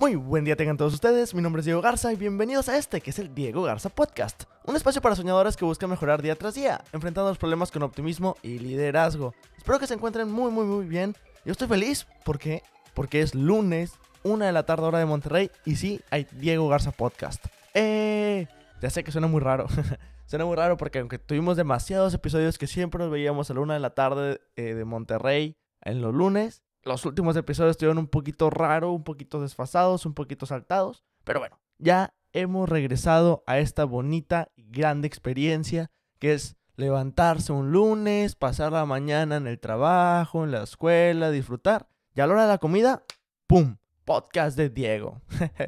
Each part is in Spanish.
Muy buen día tengan todos ustedes, mi nombre es Diego Garza y bienvenidos a este que es el Diego Garza Podcast, un espacio para soñadores que buscan mejorar día tras día, enfrentando los problemas con optimismo y liderazgo. Espero que se encuentren muy muy muy bien. Yo estoy feliz porque porque es lunes, una de la tarde hora de Monterrey y sí hay Diego Garza Podcast. Eh, ya sé que suena muy raro. suena muy raro porque aunque tuvimos demasiados episodios que siempre nos veíamos a la una de la tarde eh, de Monterrey en los lunes, los últimos episodios estuvieron un poquito raro, un poquito desfasados, un poquito saltados, pero bueno, ya hemos regresado a esta bonita y grande experiencia que es levantarse un lunes, pasar la mañana en el trabajo, en la escuela, disfrutar. Y a la hora de la comida, ¡pum! Podcast de Diego.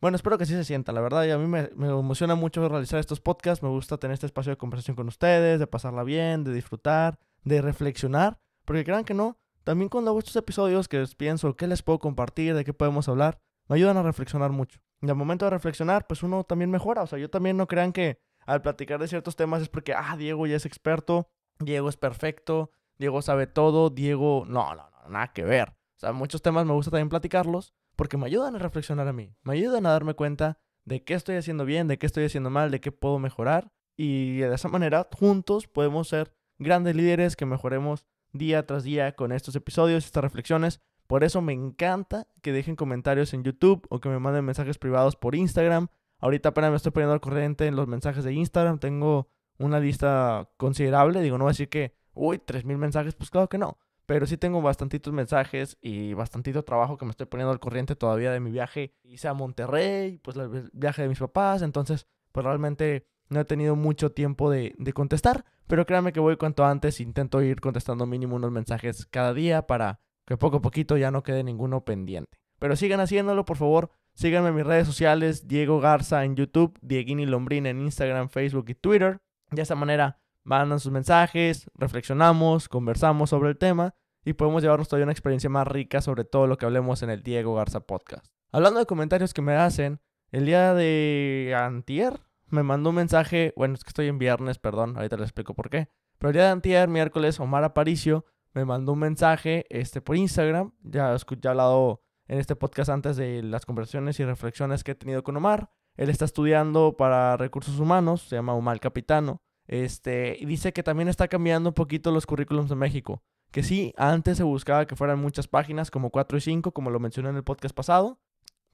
bueno, espero que así se sienta, la verdad. a mí me, me, emociona mucho realizar estos podcasts. Me gusta tener este espacio de conversación con ustedes, de pasarla bien, de disfrutar, de reflexionar. Porque crean que no, también cuando hago estos episodios que pienso qué les puedo compartir, de qué podemos hablar, me ayudan a reflexionar mucho. Y al momento de reflexionar, pues uno también mejora. O sea, yo también no crean que al platicar de ciertos temas es porque, ah, Diego ya es experto, Diego es perfecto, Diego sabe todo, Diego... No, no, no, nada que ver. O sea, muchos temas me gusta también platicarlos porque me ayudan a reflexionar a mí, me ayudan a darme cuenta de qué estoy haciendo bien, de qué estoy haciendo mal, de qué puedo mejorar. Y de esa manera, juntos podemos ser grandes líderes que mejoremos día tras día con estos episodios, estas reflexiones. Por eso me encanta que dejen comentarios en YouTube o que me manden mensajes privados por Instagram. Ahorita apenas me estoy poniendo al corriente en los mensajes de Instagram. Tengo una lista considerable. Digo, no voy a decir que, uy, 3.000 mensajes. Pues claro que no. Pero sí tengo bastantitos mensajes y bastantito trabajo que me estoy poniendo al corriente todavía de mi viaje. Hice a Monterrey, pues el viaje de mis papás. Entonces, pues realmente no he tenido mucho tiempo de, contestar, pero créanme que voy cuanto antes. Intento ir contestando mínimo unos mensajes cada día para que poco a poquito ya no quede ninguno pendiente. Pero sigan haciéndolo, por favor. Síganme en mis redes sociales, Diego Garza en YouTube, Dieguini Lombrín en Instagram, Facebook y Twitter. De esa manera mandan sus mensajes, reflexionamos, conversamos sobre el tema y podemos llevarnos todavía una experiencia más rica sobre todo lo que hablemos en el Diego Garza Podcast. Hablando de comentarios que me hacen, el día de antier, me mandó un mensaje, bueno, es que estoy en viernes, perdón, ahorita les explico por qué. Pero el día de antier, miércoles, Omar Aparicio me mandó un mensaje este, por Instagram. Ya he hablado en este podcast antes de las conversaciones y reflexiones que he tenido con Omar. Él está estudiando para recursos humanos, se llama Omar Capitano. Este, y dice que también está cambiando un poquito los currículums de México. Que sí, antes se buscaba que fueran muchas páginas, como 4 y 5, como lo mencioné en el podcast pasado.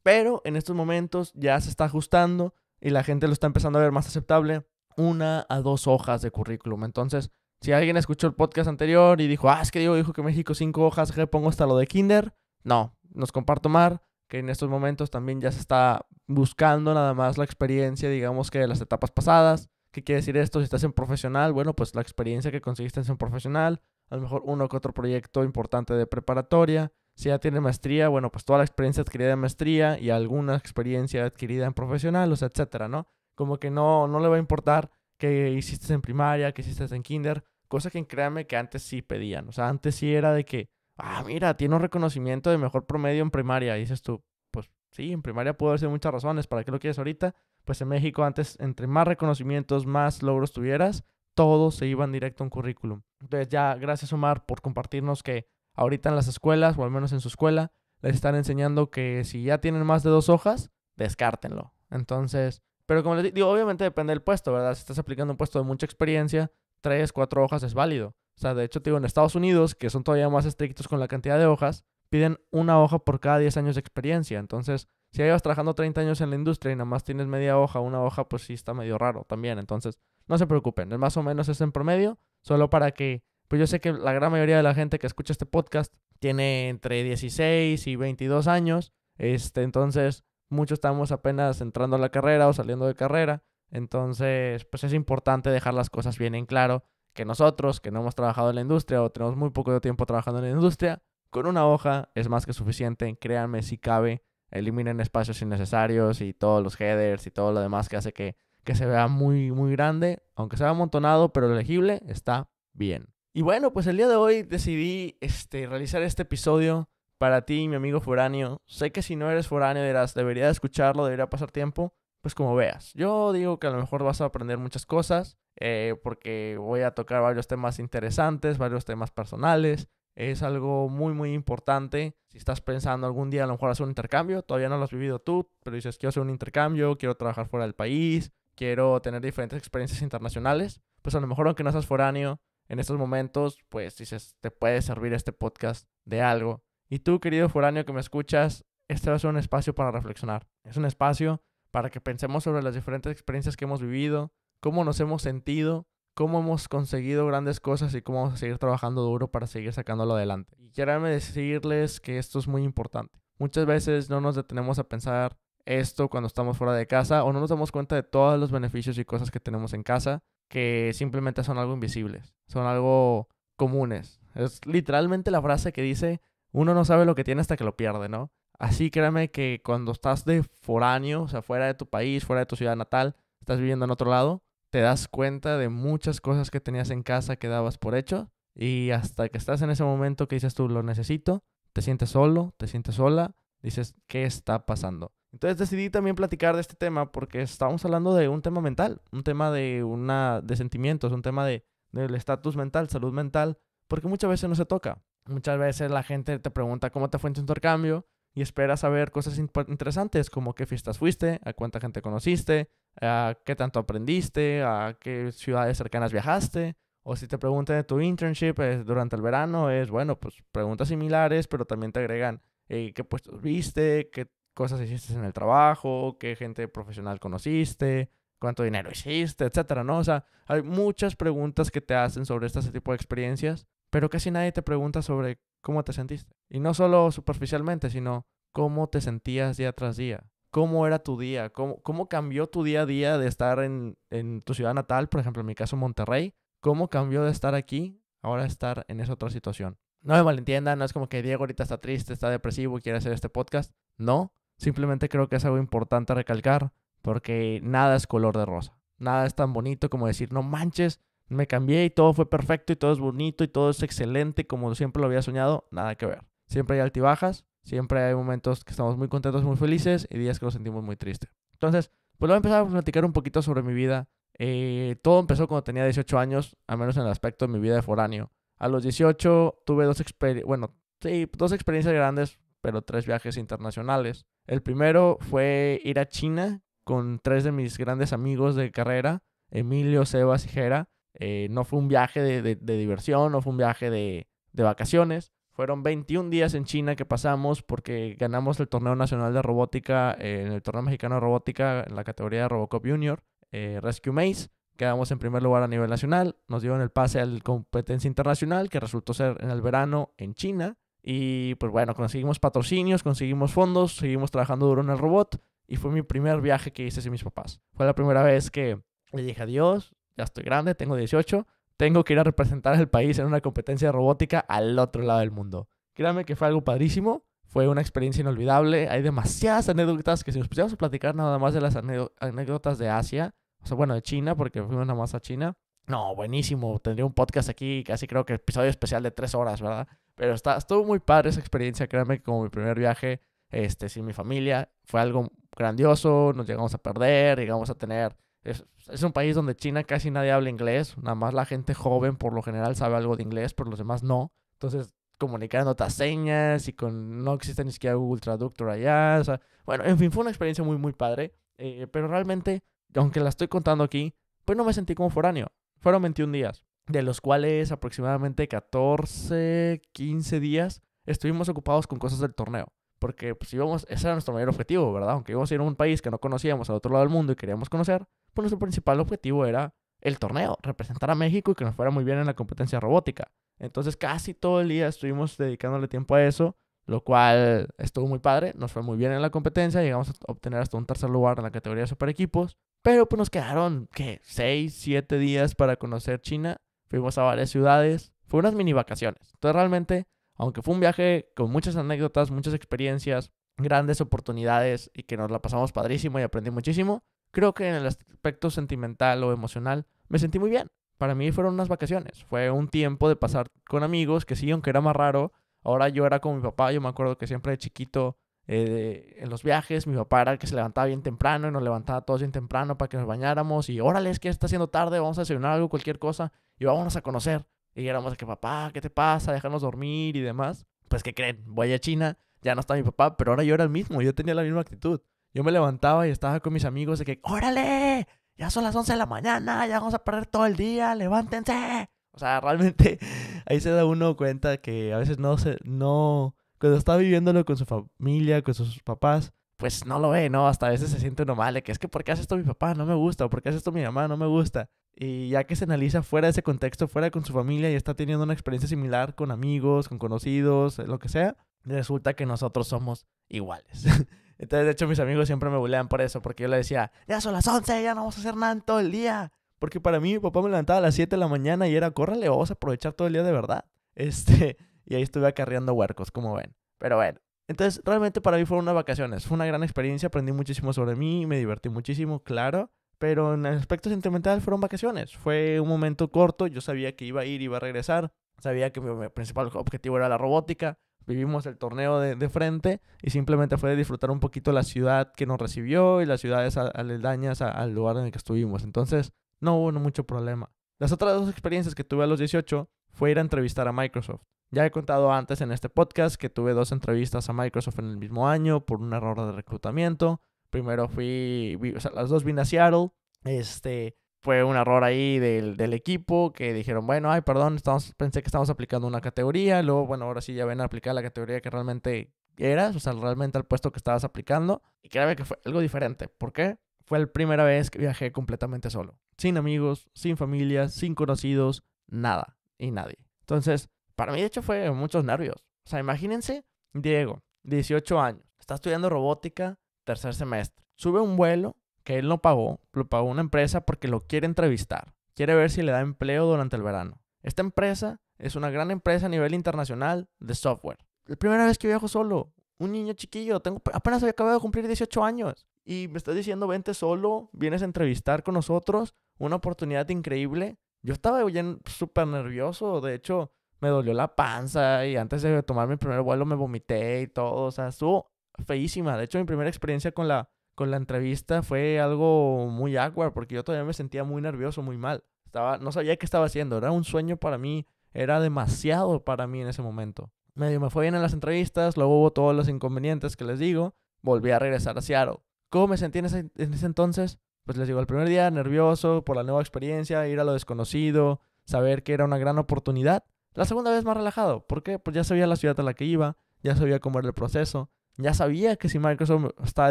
Pero en estos momentos ya se está ajustando y la gente lo está empezando a ver más aceptable, una a dos hojas de currículum. Entonces, si alguien escuchó el podcast anterior y dijo, ah, es que digo, dijo que México cinco hojas, que pongo hasta lo de Kinder, no, nos comparto mar, que en estos momentos también ya se está buscando nada más la experiencia, digamos que de las etapas pasadas. ¿Qué quiere decir esto? Si estás en profesional, bueno, pues la experiencia que conseguiste en profesional, a lo mejor uno que otro proyecto importante de preparatoria, si ya tiene maestría, bueno, pues toda la experiencia adquirida en maestría y alguna experiencia adquirida en profesional, o sea, etcétera, ¿no? Como que no, no le va a importar que hiciste en primaria, que hiciste en kinder, cosa que créanme que antes sí pedían. O sea, antes sí era de que, ah, mira, tiene un reconocimiento de mejor promedio en primaria. Y dices tú, pues sí, en primaria puede haber muchas razones, ¿para qué lo quieres ahorita? Pues en México antes, entre más reconocimientos, más logros tuvieras, todos se iban directo a un currículum. Entonces ya, gracias Omar por compartirnos que Ahorita en las escuelas, o al menos en su escuela, les están enseñando que si ya tienen más de dos hojas, descártenlo. Entonces, pero como les digo, obviamente depende del puesto, ¿verdad? Si estás aplicando un puesto de mucha experiencia, tres, cuatro hojas es válido. O sea, de hecho, te digo, en Estados Unidos, que son todavía más estrictos con la cantidad de hojas, piden una hoja por cada 10 años de experiencia. Entonces, si llevas trabajando 30 años en la industria y nada más tienes media hoja, una hoja, pues sí está medio raro también. Entonces, no se preocupen, más o menos es en promedio, solo para que pues yo sé que la gran mayoría de la gente que escucha este podcast tiene entre 16 y 22 años, este, entonces muchos estamos apenas entrando a la carrera o saliendo de carrera, entonces pues es importante dejar las cosas bien en claro, que nosotros que no hemos trabajado en la industria o tenemos muy poco tiempo trabajando en la industria, con una hoja es más que suficiente, créanme si cabe, eliminen espacios innecesarios y todos los headers y todo lo demás que hace que, se vea muy, muy grande, aunque se vea amontonado pero legible, está bien. Y bueno, pues el día de hoy decidí este, realizar este episodio para ti, mi amigo foráneo. Sé que si no eres foráneo dirás, debería escucharlo, debería pasar tiempo. Pues como veas, yo digo que a lo mejor vas a aprender muchas cosas, eh, porque voy a tocar varios temas interesantes, varios temas personales, es algo muy, muy importante. Si estás pensando algún día a lo mejor hacer un intercambio, todavía no lo has vivido tú, pero dices, quiero hacer un intercambio, quiero trabajar fuera del país, quiero tener diferentes experiencias internacionales, pues a lo mejor aunque no seas foráneo, en estos momentos, pues dices, te puede servir este podcast de algo. Y tú, querido foráneo que me escuchas, este va a ser un espacio para reflexionar. Es un espacio para que pensemos sobre las diferentes experiencias que hemos vivido, cómo nos hemos sentido, cómo hemos conseguido grandes cosas y cómo vamos a seguir trabajando duro para seguir sacándolo adelante. Y quiero decirles que esto es muy importante. Muchas veces no nos detenemos a pensar esto cuando estamos fuera de casa o no nos damos cuenta de todos los beneficios y cosas que tenemos en casa que simplemente son algo invisibles son algo comunes. Es literalmente la frase que dice, uno no sabe lo que tiene hasta que lo pierde, ¿no? Así créame que cuando estás de foráneo, o sea, fuera de tu país, fuera de tu ciudad natal, estás viviendo en otro lado, te das cuenta de muchas cosas que tenías en casa que dabas por hecho y hasta que estás en ese momento que dices tú lo necesito, te sientes solo, te sientes sola, dices, ¿qué está pasando? Entonces decidí también platicar de este tema porque estábamos hablando de un tema mental, un tema de una de sentimientos, un tema de del estatus mental, salud mental, porque muchas veces no se toca. Muchas veces la gente te pregunta cómo te fue en tu intercambio y espera saber cosas interesantes como qué fiestas fuiste, a cuánta gente conociste, a qué tanto aprendiste, a qué ciudades cercanas viajaste. O si te preguntan de tu internship eh, durante el verano, es bueno, pues preguntas similares, pero también te agregan eh, qué puestos viste, qué cosas hiciste en el trabajo, qué gente profesional conociste, cuánto dinero hiciste, etcétera, ¿no? O sea, hay muchas preguntas que te hacen sobre este tipo de experiencias, pero casi nadie te pregunta sobre cómo te sentiste. Y no solo superficialmente, sino cómo te sentías día tras día, cómo era tu día, cómo, cómo cambió tu día a día de estar en, tu ciudad natal, por ejemplo, en mi caso Monterrey, cómo cambió de estar aquí ahora estar en esa otra situación. No me malentiendan, no es como que Diego ahorita está triste, está depresivo y quiere hacer este podcast. No, simplemente creo que es algo importante recalcar porque nada es color de rosa. Nada es tan bonito como decir, no manches, me cambié y todo fue perfecto y todo es bonito y todo es excelente como siempre lo había soñado. Nada que ver. Siempre hay altibajas, siempre hay momentos que estamos muy contentos, muy felices y días que nos sentimos muy tristes. Entonces, pues voy a empezar a platicar un poquito sobre mi vida. Eh, todo empezó cuando tenía 18 años, al menos en el aspecto de mi vida de foráneo. A los 18 tuve dos, experiencias, bueno, sí, dos experiencias grandes, pero tres viajes internacionales. El primero fue ir a China con tres de mis grandes amigos de carrera, Emilio, Sebas y Jera. Eh, no fue un viaje de, diversión, no fue un viaje de, vacaciones. Fueron 21 días en China que pasamos porque ganamos el torneo nacional de robótica, eh, en el torneo mexicano de robótica, en la categoría de Robocop Junior, eh, Rescue Maze. Quedamos en primer lugar a nivel nacional. Nos dieron el pase a la competencia internacional que resultó ser en el verano en China. Y pues bueno, conseguimos patrocinios, conseguimos fondos, seguimos trabajando duro en el robot. Y fue mi primer viaje que hice sin mis papás. Fue la primera vez que le dije adiós, ya estoy grande, tengo 18, tengo que ir a representar al país en una competencia de robótica al otro lado del mundo. Créanme que fue algo padrísimo, fue una experiencia inolvidable, hay demasiadas anécdotas que si nos pusiéramos a platicar nada más de las anécdotas de Asia, o sea, bueno, de China, porque fuimos nada más a China. No, buenísimo, tendría un podcast aquí, casi creo que episodio especial de tres horas, ¿verdad? Pero está, estuvo muy padre esa experiencia, créanme como mi primer viaje este, sin mi familia. Fue algo grandioso, nos llegamos a perder, llegamos a tener... Es, un país donde China casi nadie habla inglés, nada más la gente joven por lo general sabe algo de inglés, pero los demás no. Entonces, comunicar otras señas y con no existe ni siquiera Google Traductor allá. bueno, en fin, fue una experiencia muy, muy padre. Eh, pero realmente, aunque la estoy contando aquí, pues no me sentí como foráneo. Fueron 21 días, de los cuales aproximadamente 14, 15 días estuvimos ocupados con cosas del torneo porque pues ese era nuestro mayor objetivo, ¿verdad? Aunque íbamos a ir a un país que no conocíamos, al otro lado del mundo y queríamos conocer, pues nuestro principal objetivo era el torneo, representar a México y que nos fuera muy bien en la competencia robótica. Entonces casi todo el día estuvimos dedicándole tiempo a eso, lo cual estuvo muy padre, nos fue muy bien en la competencia, llegamos a obtener hasta un tercer lugar en la categoría de super equipos, pero pues nos quedaron, ¿qué? 6, 7 días para conocer China, fuimos a varias ciudades, fue unas mini vacaciones. Entonces realmente aunque fue un viaje con muchas anécdotas, muchas experiencias, grandes oportunidades y que nos la pasamos padrísimo y aprendí muchísimo, creo que en el aspecto sentimental o emocional me sentí muy bien. Para mí fueron unas vacaciones, fue un tiempo de pasar con amigos, que sí, aunque era más raro, ahora yo era con mi papá, yo me acuerdo que siempre de chiquito eh, en los viajes, mi papá era el que se levantaba bien temprano y nos levantaba todos bien temprano para que nos bañáramos y órale, es que está haciendo tarde, vamos a desayunar algo, cualquier cosa y vámonos a conocer. Y éramos de que, papá, ¿qué te pasa? Déjanos dormir y demás. Pues, ¿qué creen? Voy a China, ya no está mi papá, pero ahora yo era el mismo, yo tenía la misma actitud. Yo me levantaba y estaba con mis amigos de que, órale, ya son las 11 de la mañana, ya vamos a perder todo el día, levántense. O sea, realmente ahí se da uno cuenta que a veces no se, no, cuando está viviéndolo con su familia, con sus papás, pues no lo ve, ¿no? Hasta a veces se siente uno mal, de que es que ¿por qué hace esto mi papá? No me gusta, ¿o por qué hace esto mi mamá? No me gusta. Y ya que se analiza fuera de ese contexto, fuera con su familia y está teniendo una experiencia similar con amigos, con conocidos, lo que sea, resulta que nosotros somos iguales. Entonces, de hecho, mis amigos siempre me bulean por eso, porque yo le decía, ya son las 11, ya no vamos a hacer nada todo el día. Porque para mí, mi papá me levantaba a las 7 de la mañana y era, córrale, vamos a aprovechar todo el día de verdad. Este, y ahí estuve acarreando huercos, como ven. Pero bueno, entonces realmente para mí fueron unas vacaciones, fue una gran experiencia, aprendí muchísimo sobre mí, me divertí muchísimo, claro. Pero en el aspecto sentimental fueron vacaciones. Fue un momento corto, yo sabía que iba a ir, iba a regresar. Sabía que mi principal objetivo era la robótica. Vivimos el torneo de, de frente y simplemente fue disfrutar un poquito la ciudad que nos recibió y las ciudades aledañas al lugar en el que estuvimos. Entonces, no hubo mucho problema. Las otras dos experiencias que tuve a los 18 fue ir a entrevistar a Microsoft. Ya he contado antes en este podcast que tuve dos entrevistas a Microsoft en el mismo año por un error de reclutamiento. Primero fui, o sea, las dos vine a Seattle. Este, fue un error ahí del, del, equipo que dijeron, bueno, ay, perdón, estamos, pensé que estamos aplicando una categoría, luego, bueno, ahora sí ya ven a aplicar la categoría que realmente eras, o sea, realmente al puesto que estabas aplicando. Y créeme que fue algo diferente. ¿Por qué? Fue la primera vez que viajé completamente solo, sin amigos, sin familia, sin conocidos, nada y nadie. Entonces, para mí, de hecho, fue muchos nervios. O sea, imagínense, Diego, 18 años, está estudiando robótica, tercer semestre. Sube un vuelo que él no pagó, lo pagó una empresa porque lo quiere entrevistar. Quiere ver si le da empleo durante el verano. Esta empresa es una gran empresa a nivel internacional de software. La primera vez que viajo solo, un niño chiquillo, tengo, apenas había acabado de cumplir 18 años. Y me estás diciendo, vente solo, vienes a entrevistar con nosotros, una oportunidad increíble. Yo estaba bien súper nervioso, de hecho, me dolió la panza y antes de tomar mi primer vuelo me vomité y todo, o sea, estuvo feísima. De hecho, mi primera experiencia con la, con la entrevista fue algo muy awkward porque yo todavía me sentía muy nervioso, muy mal. Estaba, no sabía qué estaba haciendo. Era un sueño para mí. Era demasiado para mí en ese momento. Medio me fue bien en las entrevistas, luego hubo todos los inconvenientes que les digo. Volví a regresar a Seattle. ¿Cómo me sentí en ese, en ese entonces? Pues les digo, el primer día nervioso por la nueva experiencia, ir a lo desconocido, saber que era una gran oportunidad. La segunda vez más relajado. porque Pues ya sabía la ciudad a la que iba, ya sabía cómo era el proceso, ya sabía que si Microsoft estaba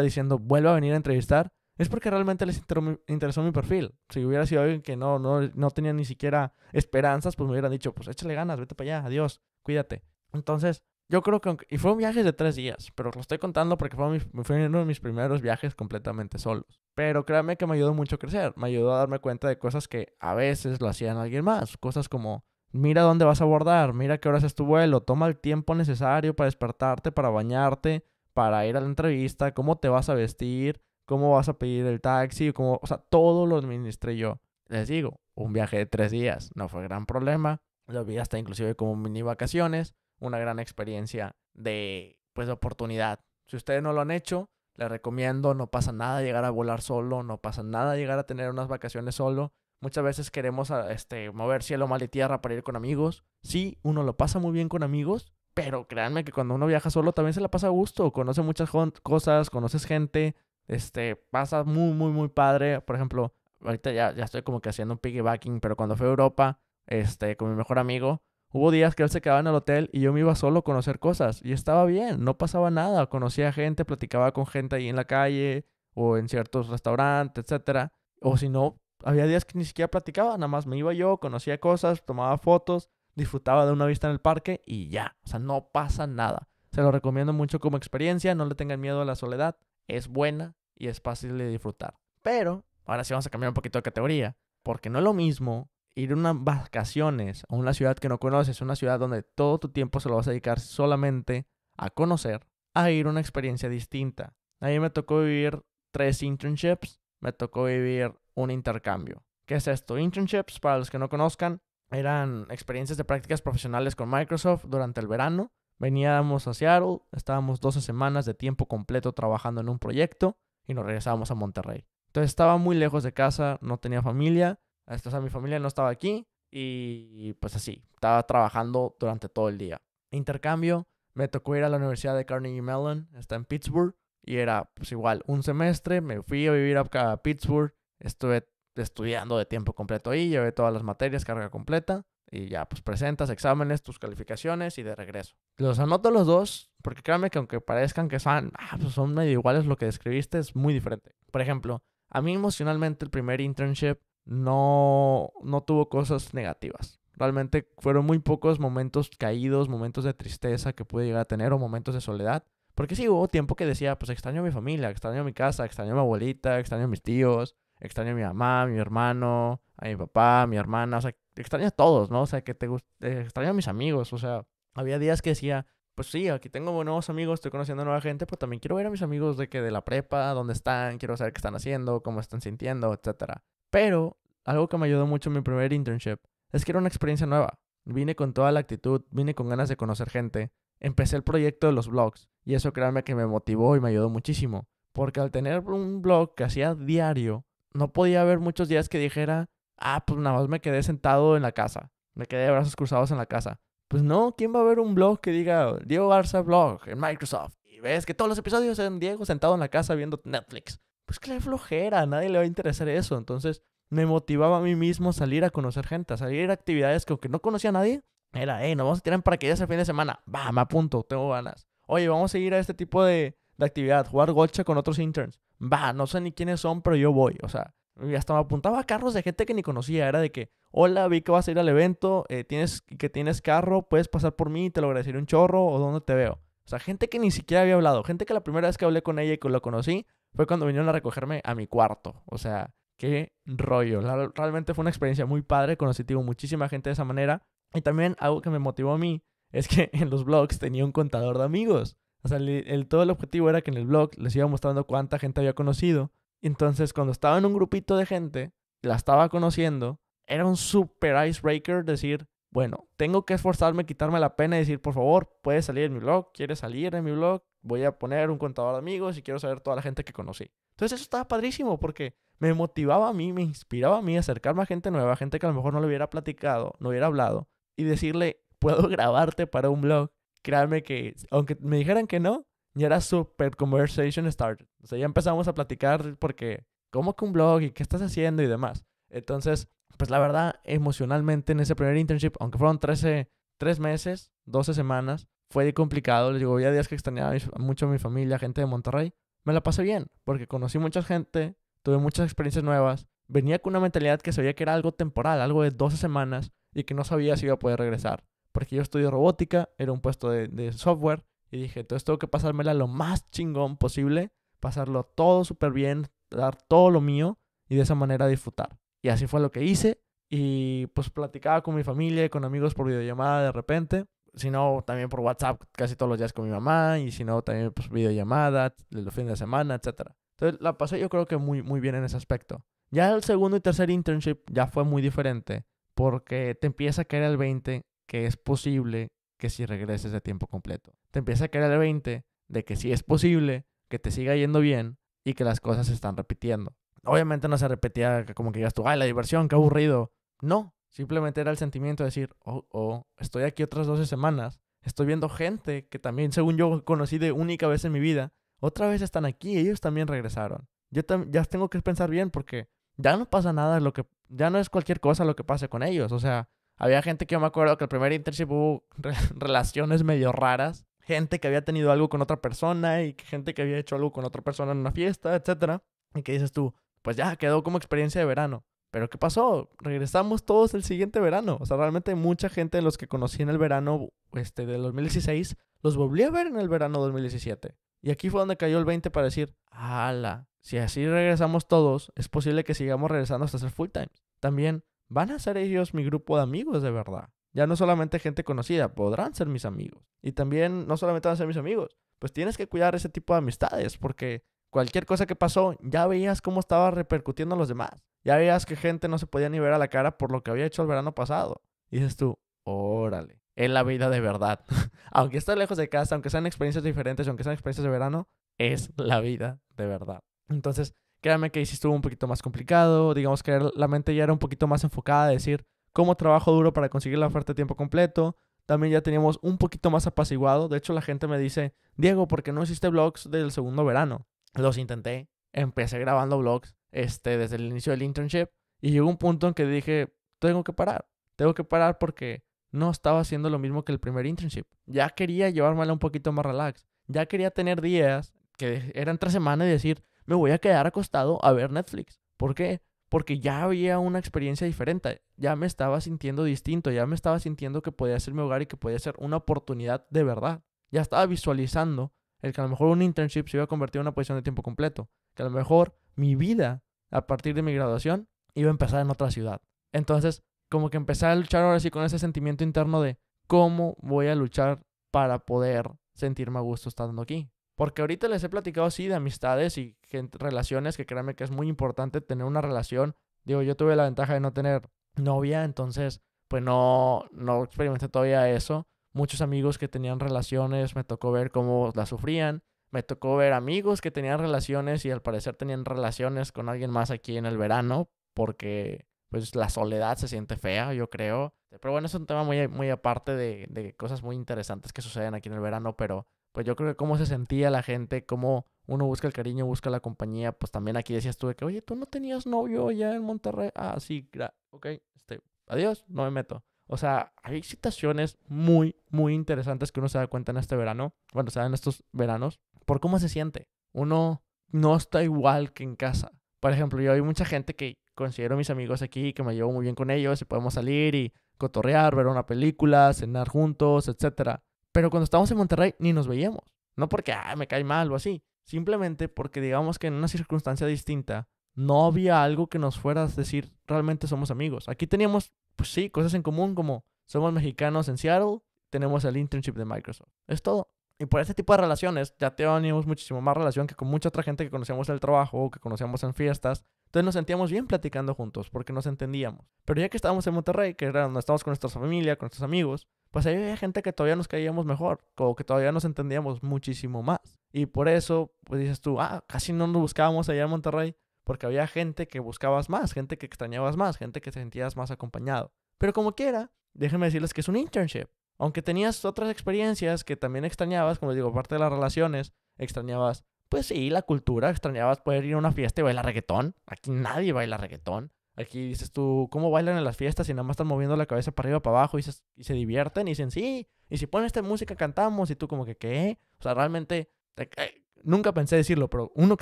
diciendo vuelva a venir a entrevistar, es porque realmente les interesó mi perfil. Si hubiera sido alguien que no, no, no tenía ni siquiera esperanzas, pues me hubieran dicho, pues échale ganas, vete para allá, adiós, cuídate. Entonces, yo creo que... y fue un viaje de tres días, pero lo estoy contando porque fue, uno de mis primeros viajes completamente solos. Pero créanme que me ayudó mucho a crecer, me ayudó a darme cuenta de cosas que a veces lo hacían alguien más, cosas como... Mira dónde vas a abordar, mira qué horas es tu vuelo, toma el tiempo necesario para despertarte, para bañarte, para ir a la entrevista, cómo te vas a vestir, cómo vas a pedir el taxi, cómo, o sea, todo lo administré yo. Les digo, un viaje de tres días, no fue gran problema. Lo vi hasta inclusive como mini vacaciones, una gran experiencia de, pues, oportunidad. Si ustedes no lo han hecho, les recomiendo, no pasa nada llegar a volar solo, no pasa nada llegar a tener unas vacaciones solo. Muchas veces queremos ah, este, mover cielo, mal y tierra para ir con amigos. Sí, uno lo pasa muy bien con amigos, pero créanme que cuando uno viaja solo también se la pasa a gusto, conoce muchas cosas, conoces gente, este, pasa muy, muy, muy padre. Por ejemplo, ahorita ya, ya estoy como que haciendo un piggybacking, pero cuando fui a Europa, este, con mi mejor amigo, hubo días que él se quedaba en el hotel y yo me iba solo a conocer cosas y estaba bien, no pasaba nada, conocía gente, platicaba con gente ahí en la calle o en ciertos restaurantes, etc. O si no, había días que ni siquiera platicaba, nada más me iba yo, conocía cosas, tomaba fotos disfrutaba de una vista en el parque y ya, o sea, no pasa nada. Se lo recomiendo mucho como experiencia, no le tengan miedo a la soledad, es buena y es fácil de disfrutar. Pero, ahora sí vamos a cambiar un poquito de categoría, porque no es lo mismo ir a unas vacaciones a una ciudad que no conoces, una ciudad donde todo tu tiempo se lo vas a dedicar solamente a conocer, a ir a una experiencia distinta. A mí me tocó vivir tres internships, me tocó vivir un intercambio. ¿Qué es esto? Internships, para los que no conozcan, eran experiencias de prácticas profesionales con Microsoft durante el verano. Veníamos a Seattle, estábamos 12 semanas de tiempo completo trabajando en un proyecto y nos regresábamos a Monterrey. Entonces estaba muy lejos de casa, no tenía familia, este, o sea, mi familia no estaba aquí y pues así, estaba trabajando durante todo el día. Intercambio, me tocó ir a la Universidad de Carnegie Mellon, está en Pittsburgh, y era pues igual un semestre, me fui a vivir a Pittsburgh, estuve estudiando de tiempo completo ahí, llevé todas las materias, carga completa, y ya pues presentas exámenes, tus calificaciones y de regreso. Los anoto los dos, porque créanme que aunque parezcan que son, ah, pues, son medio iguales lo que describiste, es muy diferente. Por ejemplo, a mí emocionalmente el primer internship no, no tuvo cosas negativas. Realmente fueron muy pocos momentos caídos, momentos de tristeza que pude llegar a tener o momentos de soledad. Porque sí, hubo tiempo que decía, pues extraño a mi familia, extraño a mi casa, extraño a mi abuelita, extraño a mis tíos, extraño a mi mamá, a mi hermano, a mi papá, a mi hermana, o sea, extraño a todos, ¿no? O sea, que te eh, extraño a mis amigos, o sea, había días que decía, pues sí, aquí tengo nuevos amigos, estoy conociendo nueva gente, pero también quiero ver a mis amigos de que de la prepa, dónde están, quiero saber qué están haciendo, cómo están sintiendo, etc. Pero algo que me ayudó mucho en mi primer internship es que era una experiencia nueva. Vine con toda la actitud, vine con ganas de conocer gente. Empecé el proyecto de los blogs y eso créanme que me motivó y me ayudó muchísimo, porque al tener un blog que hacía diario, no podía haber muchos días que dijera, ah, pues nada más me quedé sentado en la casa, me quedé de brazos cruzados en la casa. Pues no, ¿quién va a ver un blog que diga Diego Garza Blog en Microsoft? Y ves que todos los episodios son Diego sentado en la casa viendo Netflix. Pues que flojera, a nadie le va a interesar eso. Entonces me motivaba a mí mismo salir a conocer gente, a salir a actividades que aunque no conocía a nadie, era, hey, nos vamos a tirar en ya el fin de semana. Va, me apunto, tengo ganas. Oye, vamos a ir a este tipo de, actividad, jugar golcha con otros interns. Va, no sé ni quiénes son, pero yo voy. O sea, hasta me apuntaba a carros de gente que ni conocía. Era de que, hola, vi que vas a ir al evento, eh, tienes, que tienes carro, puedes pasar por mí, te lo agradeceré un chorro o dónde te veo. O sea, gente que ni siquiera había hablado. Gente que la primera vez que hablé con ella y que lo conocí fue cuando vinieron a recogerme a mi cuarto. O sea, qué rollo. realmente fue una experiencia muy padre. Conocí tipo muchísima gente de esa manera. Y también algo que me motivó a mí es que en los blogs tenía un contador de amigos. O sea, el, todo el objetivo era que en el blog les iba mostrando cuánta gente había conocido. Entonces, cuando estaba en un grupito de gente, la estaba conociendo, era un super icebreaker decir, bueno, tengo que esforzarme, quitarme la pena y decir, por favor, puedes salir en mi blog, quieres salir en mi blog, voy a poner un contador de amigos y quiero saber toda la gente que conocí. Entonces, eso estaba padrísimo porque me motivaba a mí, me inspiraba a mí a acercarme a gente nueva, gente que a lo mejor no le hubiera platicado, no hubiera hablado, y decirle, puedo grabarte para un blog créanme que, aunque me dijeran que no, ya era super conversation started. O sea, ya empezamos a platicar porque, ¿cómo que un blog y qué estás haciendo y demás? Entonces, pues la verdad, emocionalmente en ese primer internship, aunque fueron 13, 3 meses, 12 semanas, fue complicado. Les digo, había días que extrañaba mucho a mi familia, gente de Monterrey. Me la pasé bien porque conocí mucha gente, tuve muchas experiencias nuevas. Venía con una mentalidad que sabía que era algo temporal, algo de 12 semanas y que no sabía si iba a poder regresar porque yo estudié robótica, era un puesto de, software, y dije, entonces tengo que pasármela lo más chingón posible, pasarlo todo súper bien, dar todo lo mío y de esa manera disfrutar. Y así fue lo que hice y pues platicaba con mi familia, con amigos por videollamada de repente, si no también por WhatsApp casi todos los días con mi mamá y si no también pues videollamada los fines de semana, etc. Entonces la pasé yo creo que muy, muy bien en ese aspecto. Ya el segundo y tercer internship ya fue muy diferente porque te empieza a caer el 20 que es posible que si regreses de tiempo completo. Te empieza a caer el 20 de que si es posible que te siga yendo bien y que las cosas se están repitiendo. Obviamente no se repetía como que digas tú, ay, la diversión, qué aburrido. No, simplemente era el sentimiento de decir, oh, oh estoy aquí otras 12 semanas, estoy viendo gente que también, según yo, conocí de única vez en mi vida, otra vez están aquí, ellos también regresaron. Yo ya tengo que pensar bien porque ya no pasa nada, lo que, ya no es cualquier cosa lo que pase con ellos. O sea, había gente que yo me acuerdo que el primer internship hubo relaciones medio raras. Gente que había tenido algo con otra persona y gente que había hecho algo con otra persona en una fiesta, etc. Y que dices tú, pues ya quedó como experiencia de verano. Pero ¿qué pasó? Regresamos todos el siguiente verano. O sea, realmente mucha gente de los que conocí en el verano este, de 2016 los volví a ver en el verano 2017. Y aquí fue donde cayó el 20 para decir, ala, si así regresamos todos, es posible que sigamos regresando hasta ser full time. También van a ser ellos mi grupo de amigos de verdad. Ya no solamente gente conocida, podrán ser mis amigos. Y también no solamente van a ser mis amigos, pues tienes que cuidar ese tipo de amistades porque cualquier cosa que pasó, ya veías cómo estaba repercutiendo en los demás. Ya veías que gente no se podía ni ver a la cara por lo que había hecho el verano pasado. Y dices tú, órale, es la vida de verdad. aunque estés lejos de casa, aunque sean experiencias diferentes, aunque sean experiencias de verano, es la vida de verdad. Entonces, Créanme que ahí sí estuvo un poquito más complicado, digamos que la mente ya era un poquito más enfocada a decir cómo trabajo duro para conseguir la oferta de tiempo completo. También ya teníamos un poquito más apaciguado. De hecho, la gente me dice, Diego, ¿por qué no hiciste blogs del segundo verano? Los intenté, empecé grabando blogs este, desde el inicio del internship y llegó un punto en que dije, tengo que parar, tengo que parar porque no estaba haciendo lo mismo que el primer internship. Ya quería llevármela un poquito más relax, ya quería tener días que eran tres semanas y decir, me voy a quedar acostado a ver Netflix. ¿Por qué? Porque ya había una experiencia diferente, ya me estaba sintiendo distinto, ya me estaba sintiendo que podía ser mi hogar y que podía ser una oportunidad de verdad. Ya estaba visualizando el que a lo mejor un internship se iba a convertir en una posición de tiempo completo, que a lo mejor mi vida a partir de mi graduación iba a empezar en otra ciudad. Entonces, como que empecé a luchar ahora sí con ese sentimiento interno de cómo voy a luchar para poder sentirme a gusto estando aquí. Porque ahorita les he platicado así de amistades y relaciones, que créanme que es muy importante tener una relación. Digo, yo tuve la ventaja de no tener novia, entonces pues no, no experimenté todavía eso. Muchos amigos que tenían relaciones, me tocó ver cómo la sufrían. Me tocó ver amigos que tenían relaciones y al parecer tenían relaciones con alguien más aquí en el verano, porque pues la soledad se siente fea, yo creo. Pero bueno, es un tema muy, muy aparte de, de cosas muy interesantes que suceden aquí en el verano, pero pues yo creo que cómo se sentía la gente, cómo uno busca el cariño, busca la compañía, pues también aquí decías tú de que, oye, tú no tenías novio ya en Monterrey. Ah, sí, ok, este, adiós, no me meto. O sea, hay situaciones muy, muy interesantes que uno se da cuenta en este verano, bueno, o sea, en estos veranos, por cómo se siente. Uno no está igual que en casa. Por ejemplo, yo hay mucha gente que considero mis amigos aquí, que me llevo muy bien con ellos y podemos salir y cotorrear, ver una película, cenar juntos, etcétera. Pero cuando estábamos en Monterrey ni nos veíamos. No porque me cae mal o así. Simplemente porque digamos que en una circunstancia distinta no había algo que nos fuera a decir realmente somos amigos. Aquí teníamos, pues sí, cosas en común como somos mexicanos en Seattle, tenemos el internship de Microsoft. Es todo. Y por este tipo de relaciones ya teníamos muchísimo más relación que con mucha otra gente que conocíamos en el trabajo o que conocíamos en fiestas entonces nos sentíamos bien platicando juntos porque nos entendíamos. Pero ya que estábamos en Monterrey, que era donde estábamos con nuestra familia, con nuestros amigos, pues ahí había gente que todavía nos caíamos mejor, o que todavía nos entendíamos muchísimo más. Y por eso, pues dices tú, ah, casi no nos buscábamos allá en Monterrey porque había gente que buscabas más, gente que extrañabas más, gente que te sentías más acompañado. Pero como quiera, déjenme decirles que es un internship. Aunque tenías otras experiencias que también extrañabas, como les digo, parte de las relaciones, extrañabas pues sí, la cultura, extrañabas poder ir a una fiesta y bailar reggaetón. Aquí nadie baila reggaetón. Aquí dices tú, ¿cómo bailan en las fiestas y nada más están moviendo la cabeza para arriba, para abajo y se, divierten? Y dicen, sí, y si ponen esta música cantamos y tú como que, ¿qué? O sea, realmente, eh, eh, nunca pensé decirlo, pero uno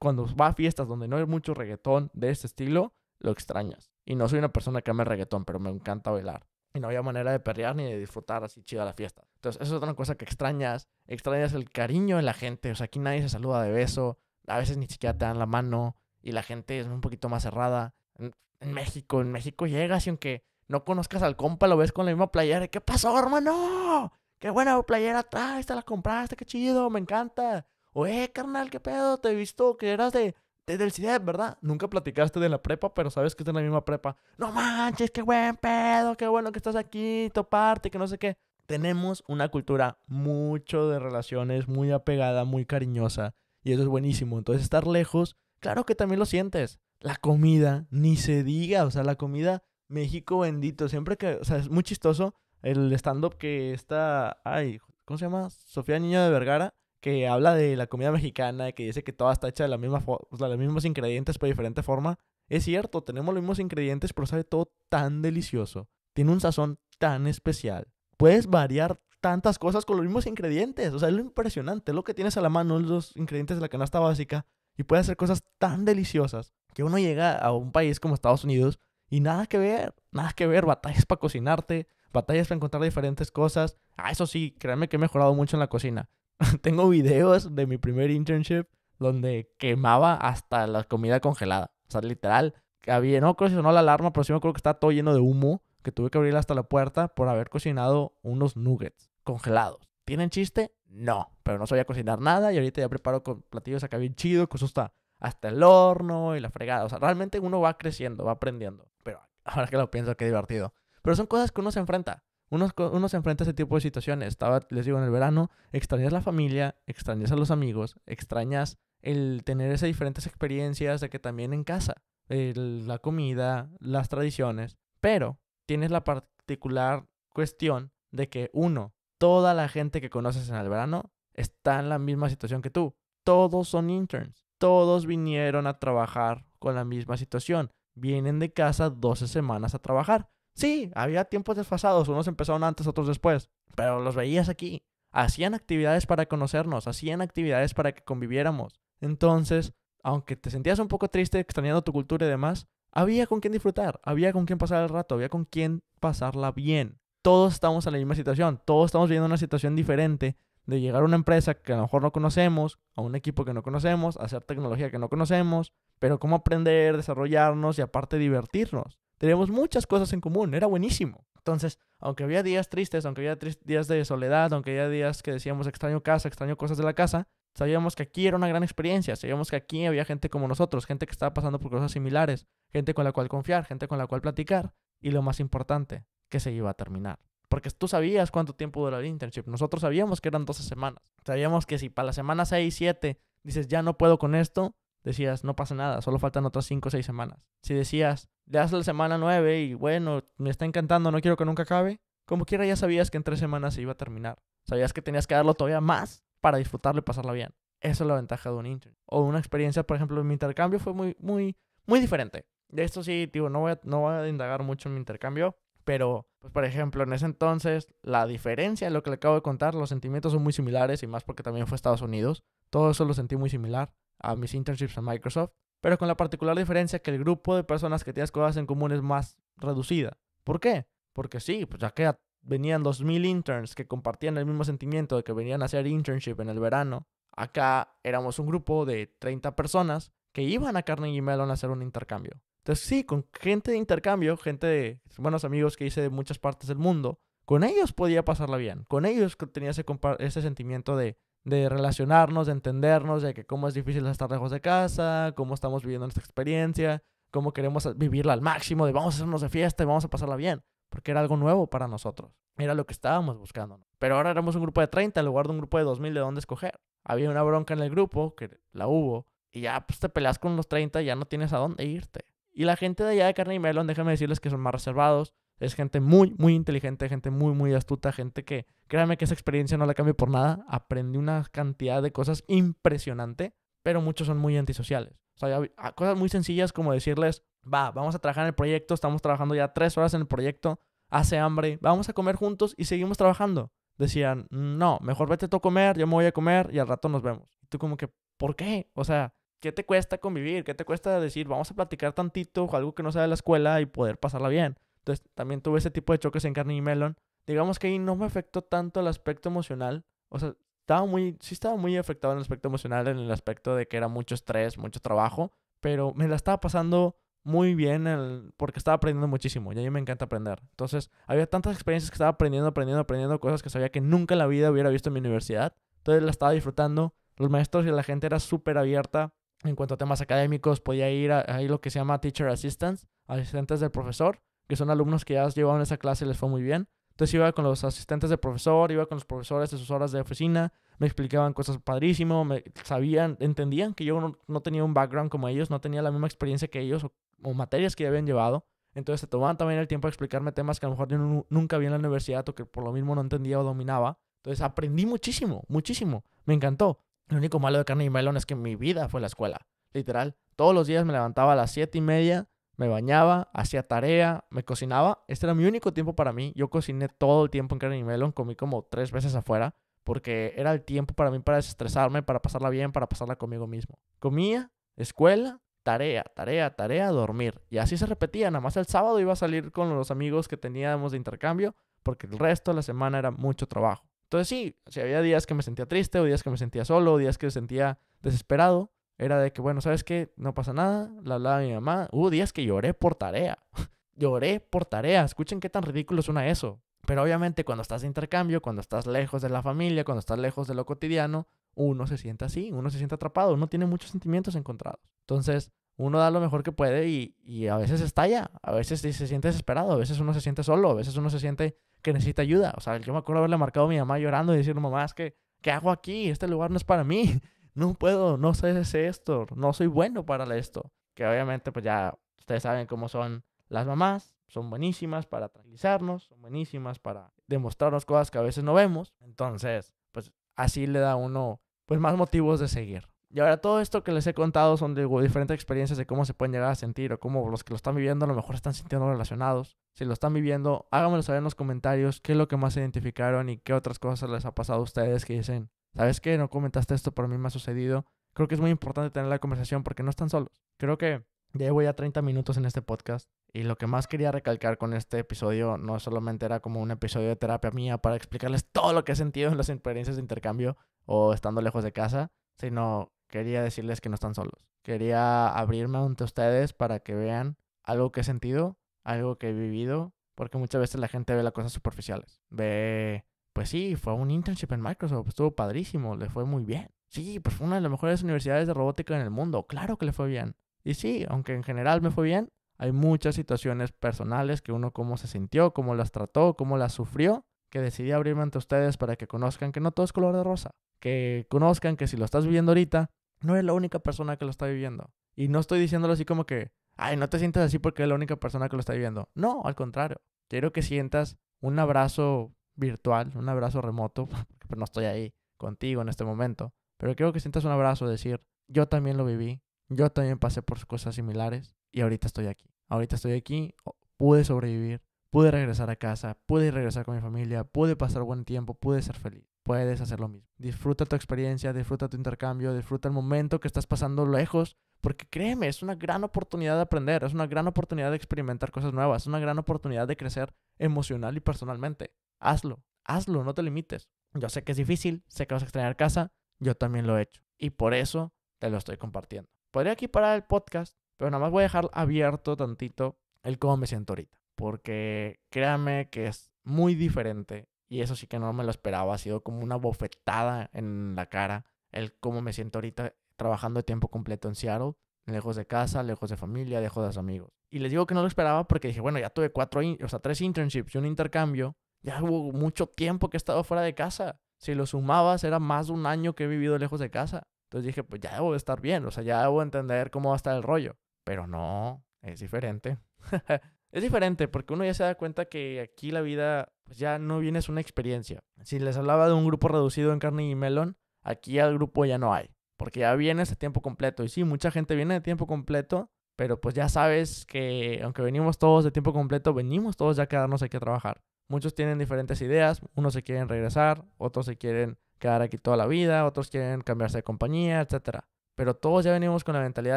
cuando va a fiestas donde no hay mucho reggaetón de este estilo, lo extrañas. Y no soy una persona que ama el reggaetón, pero me encanta bailar y no había manera de perrear ni de disfrutar así chida la fiesta. Entonces, eso es otra cosa que extrañas. Extrañas el cariño de la gente. O sea, aquí nadie se saluda de beso. A veces ni siquiera te dan la mano. Y la gente es un poquito más cerrada. En, México, en México llegas y aunque no conozcas al compa, lo ves con la misma playera. ¿Qué pasó, hermano? Qué buena playera traes, te la compraste, qué chido, me encanta. Oye, carnal, qué pedo, te he visto que eras de del CIDEP, ¿verdad? Nunca platicaste de la prepa, pero sabes que está en la misma prepa. No manches, qué buen pedo, qué bueno que estás aquí, toparte, que no sé qué. Tenemos una cultura mucho de relaciones, muy apegada, muy cariñosa, y eso es buenísimo. Entonces, estar lejos, claro que también lo sientes. La comida, ni se diga, o sea, la comida, México bendito, siempre que, o sea, es muy chistoso el stand-up que está, ay, ¿cómo se llama? Sofía Niño de Vergara que habla de la comida mexicana, que dice que toda está hecha de, la misma o los mismos ingredientes pero de diferente forma. Es cierto, tenemos los mismos ingredientes, pero sabe todo tan delicioso. Tiene un sazón tan especial. Puedes variar tantas cosas con los mismos ingredientes. O sea, es lo impresionante. lo que tienes a la mano, los ingredientes de la canasta básica. Y puedes hacer cosas tan deliciosas que uno llega a un país como Estados Unidos y nada que ver, nada que ver. Batallas para cocinarte, batallas para encontrar diferentes cosas. Ah, eso sí, créanme que he mejorado mucho en la cocina. Tengo videos de mi primer internship donde quemaba hasta la comida congelada. O sea, literal, había, no creo sonó la alarma, pero sí me acuerdo que estaba todo lleno de humo, que tuve que abrir hasta la puerta por haber cocinado unos nuggets congelados. ¿Tienen chiste? No, pero no sabía cocinar nada y ahorita ya preparo con platillos acá bien chido, que eso está hasta el horno y la fregada. O sea, realmente uno va creciendo, va aprendiendo. Pero ahora que lo pienso, qué divertido. Pero son cosas que uno se enfrenta uno, se enfrenta a ese tipo de situaciones. Estaba, les digo, en el verano, extrañas la familia, extrañas a los amigos, extrañas el tener esas diferentes experiencias de que también en casa, la comida, las tradiciones, pero tienes la particular cuestión de que uno, toda la gente que conoces en el verano está en la misma situación que tú. Todos son interns, todos vinieron a trabajar con la misma situación. Vienen de casa 12 semanas a trabajar. Sí, había tiempos desfasados, unos empezaron antes, otros después, pero los veías aquí. Hacían actividades para conocernos, hacían actividades para que conviviéramos. Entonces, aunque te sentías un poco triste extrañando tu cultura y demás, había con quien disfrutar, había con quién pasar el rato, había con quién pasarla bien. Todos estamos en la misma situación, todos estamos viviendo una situación diferente de llegar a una empresa que a lo mejor no conocemos, a un equipo que no conocemos, a hacer tecnología que no conocemos, pero cómo aprender, desarrollarnos y aparte divertirnos teníamos muchas cosas en común, era buenísimo. Entonces, aunque había días tristes, aunque había días de soledad, aunque había días que decíamos extraño casa, extraño cosas de la casa, sabíamos que aquí era una gran experiencia, sabíamos que aquí había gente como nosotros, gente que estaba pasando por cosas similares, gente con la cual confiar, gente con la cual platicar y lo más importante, que se iba a terminar. Porque tú sabías cuánto tiempo duraba el internship, nosotros sabíamos que eran 12 semanas, sabíamos que si para la semana 6, 7 dices ya no puedo con esto, decías, no pasa nada, solo faltan otras 5 o 6 semanas. Si decías, le das la semana 9 y bueno, me está encantando, no quiero que nunca acabe, como quiera ya sabías que en 3 semanas se iba a terminar. Sabías que tenías que darlo todavía más para disfrutarlo y pasarla bien. Esa es la ventaja de un intern. O una experiencia, por ejemplo, en mi intercambio fue muy, muy, muy diferente. De esto sí, digo, no voy, a, no a indagar mucho en mi intercambio, pero, pues, por ejemplo, en ese entonces, la diferencia en lo que le acabo de contar, los sentimientos son muy similares y más porque también fue Estados Unidos. Todo eso lo sentí muy similar a mis internships en Microsoft, pero con la particular diferencia que el grupo de personas que tienes cosas en común es más reducida. ¿Por qué? Porque sí, pues ya que venían 2,000 interns que compartían el mismo sentimiento de que venían a hacer internship en el verano, acá éramos un grupo de 30 personas que iban a Carnegie Mellon a hacer un intercambio. Entonces sí, con gente de intercambio, gente de buenos amigos que hice de muchas partes del mundo, con ellos podía pasarla bien, con ellos tenía ese, ese sentimiento de, de relacionarnos, de entendernos, de que cómo es difícil estar lejos de casa, cómo estamos viviendo nuestra experiencia, cómo queremos vivirla al máximo, de vamos a hacernos de fiesta y vamos a pasarla bien, porque era algo nuevo para nosotros, era lo que estábamos buscando. Pero ahora éramos un grupo de 30 en lugar de un grupo de 2000 de dónde escoger. Había una bronca en el grupo, que la hubo, y ya pues, te peleas con los 30 ya no tienes a dónde irte. Y la gente de allá de Carne y Melon, déjame decirles que son más reservados, es gente muy, muy inteligente, gente muy, muy astuta, gente que, créanme que esa experiencia no la cambio por nada. Aprendí una cantidad de cosas impresionante, pero muchos son muy antisociales. O sea, ah, cosas muy sencillas como decirles, va, vamos a trabajar en el proyecto, estamos trabajando ya tres horas en el proyecto, hace hambre, vamos a comer juntos y seguimos trabajando. Decían, no, mejor vete tú a comer, yo me voy a comer y al rato nos vemos. Y tú como que, ¿por qué? O sea, ¿qué te cuesta convivir? ¿Qué te cuesta decir, vamos a platicar tantito, algo que no sea de la escuela y poder pasarla bien? Entonces también tuve ese tipo de choques en Carnegie Mellon. Digamos que ahí no me afectó tanto el aspecto emocional. O sea, estaba muy, sí estaba muy afectado en el aspecto emocional, en el aspecto de que era mucho estrés, mucho trabajo, pero me la estaba pasando muy bien porque estaba aprendiendo muchísimo y a mí me encanta aprender. Entonces, había tantas experiencias que estaba aprendiendo, aprendiendo, aprendiendo cosas que sabía que nunca en la vida hubiera visto en mi universidad. Entonces, la estaba disfrutando. Los maestros y la gente era súper abierta en cuanto a temas académicos. Podía ir a, lo que se llama Teacher Assistance, asistentes del profesor que son alumnos que ya llevaban esa clase y les fue muy bien. Entonces iba con los asistentes de profesor, iba con los profesores de sus horas de oficina, me explicaban cosas padrísimo, me sabían, entendían que yo no, tenía un background como ellos, no tenía la misma experiencia que ellos o, materias que ya habían llevado. Entonces se tomaban también el tiempo a explicarme temas que a lo mejor yo nunca vi en la universidad o que por lo mismo no entendía o dominaba. Entonces aprendí muchísimo, muchísimo. Me encantó. Lo único malo de carne y melón es que mi vida fue la escuela. Literal. Todos los días me levantaba a las siete y media, me bañaba, hacía tarea, me cocinaba. Este era mi único tiempo para mí. Yo cociné todo el tiempo en Carne y Melon, comí como tres veces afuera, porque era el tiempo para mí para desestresarme, para pasarla bien, para pasarla conmigo mismo. Comía, escuela, tarea, tarea, tarea, dormir. Y así se repetía. Nada más el sábado iba a salir con los amigos que teníamos de intercambio, porque el resto de la semana era mucho trabajo. Entonces sí, si había días que me sentía triste, o días que me sentía solo, o días que me sentía desesperado, era de que, bueno, ¿sabes qué? No pasa nada. La hablaba mi mamá. Hubo días que lloré por tarea. lloré por tarea. Escuchen qué tan ridículo suena eso. Pero obviamente cuando estás de intercambio, cuando estás lejos de la familia, cuando estás lejos de lo cotidiano, uno se siente así, uno se siente atrapado, uno tiene muchos sentimientos encontrados. Entonces, uno da lo mejor que puede y, a veces estalla, a veces se siente desesperado, a veces uno se siente solo, a veces uno se siente que necesita ayuda. O sea, yo me acuerdo haberle marcado a mi mamá llorando y decirle, mamá, es que, ¿qué hago aquí? Este lugar no es para mí. no puedo, no sé hacer esto, no soy bueno para esto. Que obviamente pues ya ustedes saben cómo son las mamás, son buenísimas para tranquilizarnos, son buenísimas para demostrarnos cosas que a veces no vemos. Entonces, pues así le da uno pues más motivos de seguir. Y ahora todo esto que les he contado son diferentes experiencias de cómo se pueden llegar a sentir o cómo los que lo están viviendo a lo mejor están sintiendo relacionados. Si lo están viviendo, háganmelo saber en los comentarios qué es lo que más se identificaron y qué otras cosas les ha pasado a ustedes que dicen, ¿sabes que No comentaste esto, pero a mí me ha sucedido. Creo que es muy importante tener la conversación porque no están solos. Creo que llevo ya 30 minutos en este podcast y lo que más quería recalcar con este episodio no solamente era como un episodio de terapia mía para explicarles todo lo que he sentido en las experiencias de intercambio o estando lejos de casa, sino quería decirles que no están solos. Quería abrirme ante ustedes para que vean algo que he sentido, algo que he vivido, porque muchas veces la gente ve las cosas superficiales, ve pues sí, fue un internship en Microsoft, estuvo padrísimo, le fue muy bien. Sí, pues fue una de las mejores universidades de robótica en el mundo, claro que le fue bien. Y sí, aunque en general me fue bien, hay muchas situaciones personales que uno cómo se sintió, cómo las trató, cómo las sufrió, que decidí abrirme ante ustedes para que conozcan que no todo es color de rosa, que conozcan que si lo estás viviendo ahorita, no eres la única persona que lo está viviendo. Y no estoy diciéndolo así como que, ay, no te sientas así porque eres la única persona que lo está viviendo. No, al contrario, quiero que sientas un abrazo virtual, un abrazo remoto, pero pues, no estoy ahí contigo en este momento, pero creo que sientas un abrazo, decir, yo también lo viví, yo también pasé por cosas similares y ahorita estoy aquí. Ahorita estoy aquí, pude sobrevivir, pude regresar a casa, pude regresar con mi familia, pude pasar buen tiempo, pude ser feliz. Puedes hacer lo mismo. Disfruta tu experiencia, disfruta tu intercambio, disfruta el momento que estás pasando lejos, porque créeme, es una gran oportunidad de aprender, es una gran oportunidad de experimentar cosas nuevas, es una gran oportunidad de crecer emocional y personalmente hazlo, hazlo, no te limites. Yo sé que es difícil, sé que vas a extrañar casa, yo también lo he hecho. Y por eso te lo estoy compartiendo. Podría aquí parar el podcast, pero nada más voy a dejar abierto tantito el cómo me siento ahorita. Porque créame que es muy diferente y eso sí que no me lo esperaba. Ha sido como una bofetada en la cara el cómo me siento ahorita trabajando de tiempo completo en Seattle, lejos de casa, lejos de familia, lejos de amigos. Y les digo que no lo esperaba porque dije, bueno, ya tuve cuatro, o sea, tres internships y un intercambio ya hubo mucho tiempo que he estado fuera de casa. Si lo sumabas, era más de un año que he vivido lejos de casa. Entonces dije, pues ya debo de estar bien, o sea, ya debo entender cómo va a estar el rollo. Pero no, es diferente. es diferente porque uno ya se da cuenta que aquí la vida pues ya no viene, es una experiencia. Si les hablaba de un grupo reducido en carne y melón, aquí al grupo ya no hay, porque ya vienes a tiempo completo. Y sí, mucha gente viene de tiempo completo, pero pues ya sabes que aunque venimos todos de tiempo completo, venimos todos ya a quedarnos aquí a trabajar. Muchos tienen diferentes ideas, unos se quieren regresar, otros se quieren quedar aquí toda la vida, otros quieren cambiarse de compañía, etc. Pero todos ya venimos con la mentalidad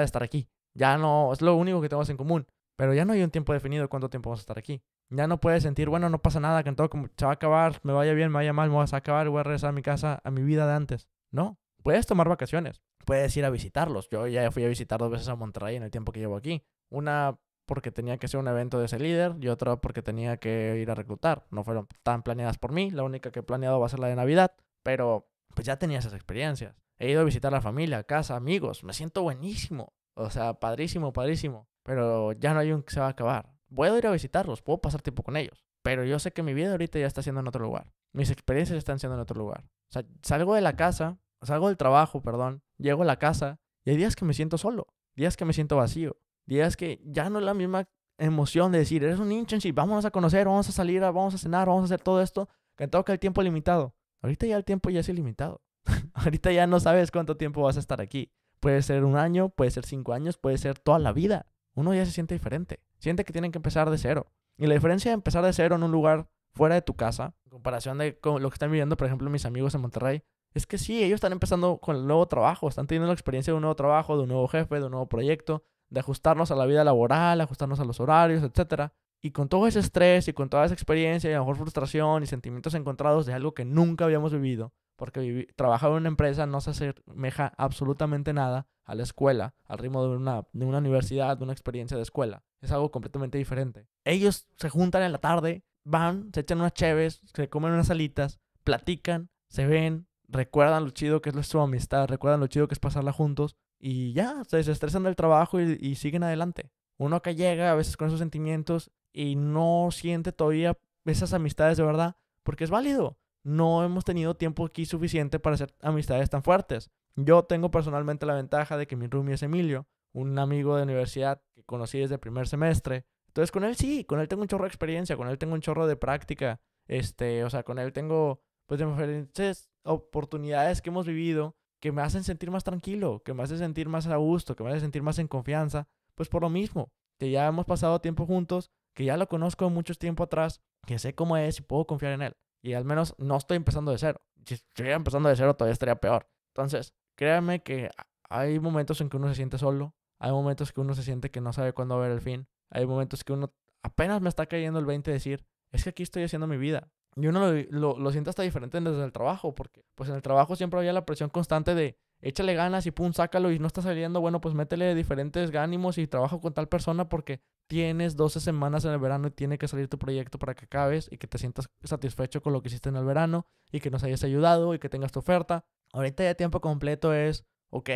de estar aquí. Ya no, es lo único que tenemos en común. Pero ya no hay un tiempo definido cuánto tiempo vamos a estar aquí. Ya no puedes sentir, bueno, no pasa nada, que en todo como se va a acabar, me vaya bien, me vaya mal, me vas a acabar, voy a regresar a mi casa, a mi vida de antes. No, puedes tomar vacaciones, puedes ir a visitarlos. Yo ya fui a visitar dos veces a Monterrey en el tiempo que llevo aquí. Una porque tenía que ser un evento de ese líder y otra porque tenía que ir a reclutar. No fueron tan planeadas por mí, la única que he planeado va a ser la de Navidad, pero pues ya tenía esas experiencias. He ido a visitar a la familia, casa, amigos, me siento buenísimo, o sea, padrísimo, padrísimo, pero ya no hay un que se va a acabar. Puedo ir a visitarlos, puedo pasar tiempo con ellos, pero yo sé que mi vida ahorita ya está siendo en otro lugar. Mis experiencias están siendo en otro lugar. O sea, salgo de la casa, salgo del trabajo, perdón, llego a la casa y hay días que me siento solo, días que me siento vacío, Días que ya no es la misma emoción de decir, eres un internship, en sí, vámonos a conocer, vamos a salir, ah, vamos a cenar, vamos a hacer todo esto, que toca el tiempo limitado. Ahorita ya el tiempo ya es ilimitado. Ahorita ya no sabes cuánto tiempo vas a estar aquí. Puede ser un año, puede ser cinco años, puede ser toda la vida. Uno ya se siente diferente. Siente que tienen que empezar de cero. Y la diferencia de empezar de cero en un lugar fuera de tu casa, en comparación de con lo que están viviendo, por ejemplo, mis amigos en Monterrey, es que sí, ellos están empezando con el nuevo trabajo, están teniendo la experiencia de un nuevo trabajo, de un nuevo jefe, de un nuevo proyecto, de ajustarnos a la vida laboral, ajustarnos a los horarios, etc. Y con todo ese estrés y con toda esa experiencia y a lo mejor frustración y sentimientos encontrados de algo que nunca habíamos vivido, porque trabajar en una empresa no se asemeja absolutamente nada a la escuela, al ritmo de una, de una universidad, de una experiencia de escuela. Es algo completamente diferente. Ellos se juntan en la tarde, van, se echan unas chéves se comen unas salitas, platican, se ven, recuerdan lo chido que es nuestra amistad, recuerdan lo chido que es pasarla juntos y ya, se desestresan del trabajo y, siguen adelante. Uno que llega a veces con esos sentimientos y no siente todavía esas amistades de verdad, porque es válido. No hemos tenido tiempo aquí suficiente para hacer amistades tan fuertes. Yo tengo personalmente la ventaja de que mi roomie es Emilio, un amigo de universidad que conocí desde el primer semestre. Entonces con él sí, con él tengo un chorro de experiencia, con él tengo un chorro de práctica, este, o sea, con él tengo pues diferentes oportunidades que hemos vivido que me hacen sentir más tranquilo, que me hacen sentir más a gusto, que me hacen sentir más en confianza, pues por lo mismo, que ya hemos pasado tiempo juntos, que ya lo conozco mucho tiempo atrás, que sé cómo es y puedo confiar en él. Y al menos no estoy empezando de cero. Si estuviera empezando de cero todavía estaría peor. Entonces, créanme que hay momentos en que uno se siente solo, hay momentos que uno se siente que no sabe cuándo va a ver el fin, hay momentos que uno apenas me está cayendo el 20 decir, es que aquí estoy haciendo mi vida, y uno lo, lo, siente hasta diferente desde el trabajo, porque pues en el trabajo siempre había la presión constante de échale ganas y pum, sácalo y no está saliendo, bueno, pues métele diferentes ánimos y trabajo con tal persona porque tienes 12 semanas en el verano y tiene que salir tu proyecto para que acabes y que te sientas satisfecho con lo que hiciste en el verano y que nos hayas ayudado y que tengas tu oferta. Ahorita ya tiempo completo es, ok,